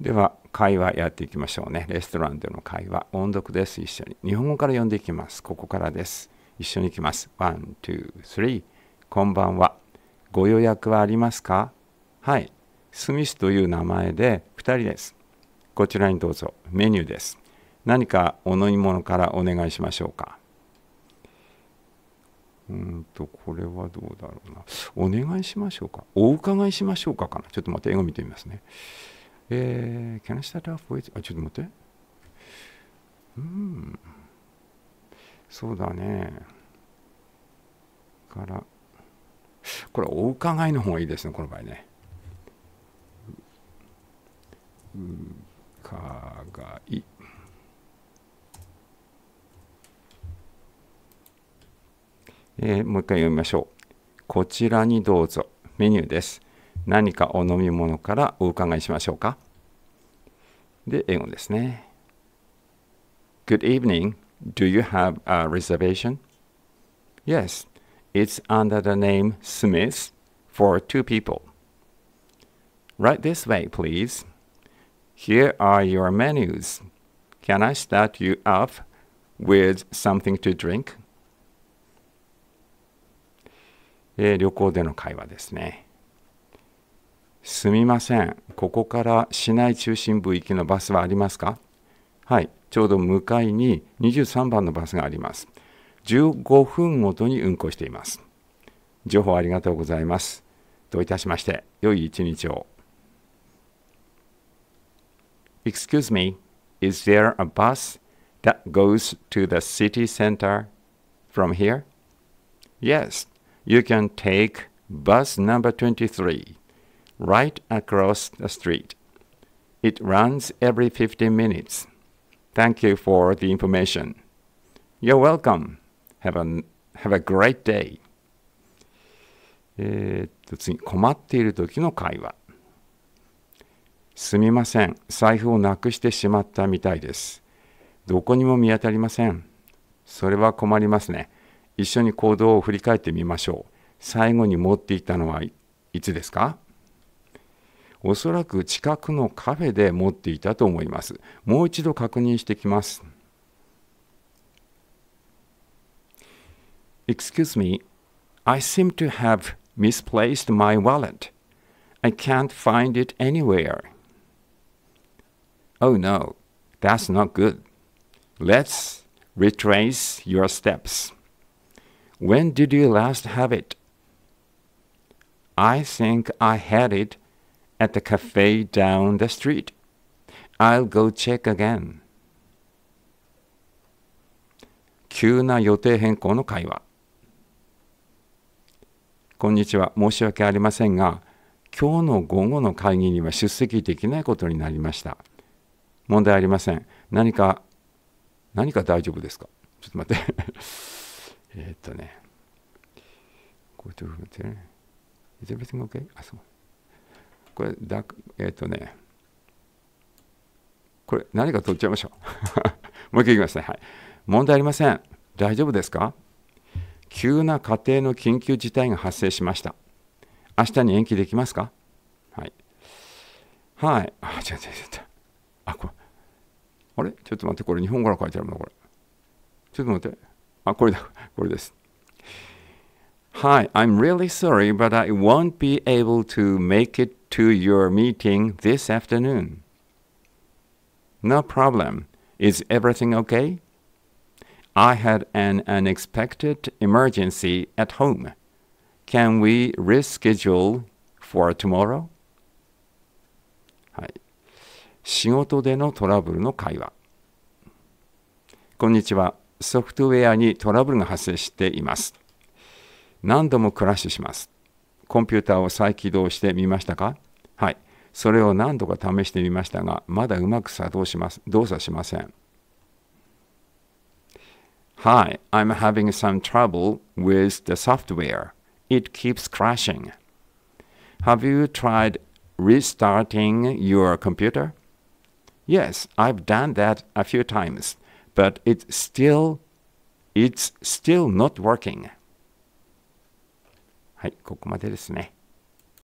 では会話やっていきましょうねレストランでの会話音読です一緒に日本語から読んでいきますここからです一緒にいきますワン・ツー・スリーこんばんはご予約はありますかはいスミスという名前で2人ですこちらにどうぞメニューです何かお飲み物からお願いしましょうかうんとこれはどうだろうなお願いしましょうかお伺いしましょうかかなちょっと待って英語見てみますねえー、can I start off with? あ、ちょっと待って。うん。そうだね。から、これ、お伺いの方がいいですね、この場合ね。伺い。えー、もう一回読みましょう。こちらにどうぞ。メニューです。何かお飲み物からお伺いしましょうか。で、英語ですね。Good evening. Do you have a reservation? Yes. It's under the name Smith for two people. Right this way, please. Here are your menus. Can I start you up with something to drink? え旅行での会話ですね。すみません、ここから市内中心部行きのバスはありますかはい、ちょうど向かいに23番のバスがあります。15分ごとに運行しています。情報ありがとうございます。どういたしまして、良い一日を。Excuse me, is there a bus that goes to the city center from here? Yes, you can take bus number 23. right across the street. It runs every 15 minutes. Thank you for the information. You're welcome. Have a, have a great day. えっと次、困っている時の会話。すみません。財布をなくしてしまったみたいです。どこにも見当たりません。それは困りますね。一緒に行動を振り返ってみましょう。最後に持っていたのはいつですか Excuse me, I seem to have misplaced my wallet. I can't find it anywhere. Oh no, that's not good. Let's retrace your steps. When did you last have it? I think I had it at the cafe down the street. I'll go check again. 急な予定変更の会話。こんにちは。申し訳ありませんが、今日の午後の会議には出席できないことになりました。問題ありません。何か、何か大丈夫ですかちょっと待って えっとね。こういうところでね。Is everything okay? あ、そう。これだ、えっ、ー、とね、これ何か取っちゃいましょう。もう一回いきますね。はい。問題ありません。大丈夫ですか急な家庭の緊急事態が発生しました。明日に延期できますかはい。はい。あ、違う違う違う。あ、これ。あれちょっと待って、これ日本語から書いてあるのこれ。ちょっと待って。あ、これだ。これです。Hi, I'm really sorry, but I won't be able to make it to your meeting this afternoon. No problem. Is everything okay? I had an unexpected emergency at home. Can we reschedule for tomorrow? はい。仕事でのトラブルの会話。こんにちは。ソフトウェアにトラブルが発生しています。何度もクラッシュします。コンピューターを再起動してみましたかはい。それを何度か試してみましたが、まだうまく作動します動作しません。Hi, I'm having some trouble with the software. It keeps crashing. Have you tried restarting your computer? Yes, I've done that a few times, but it's still it's still not working. はい、ここまでですね。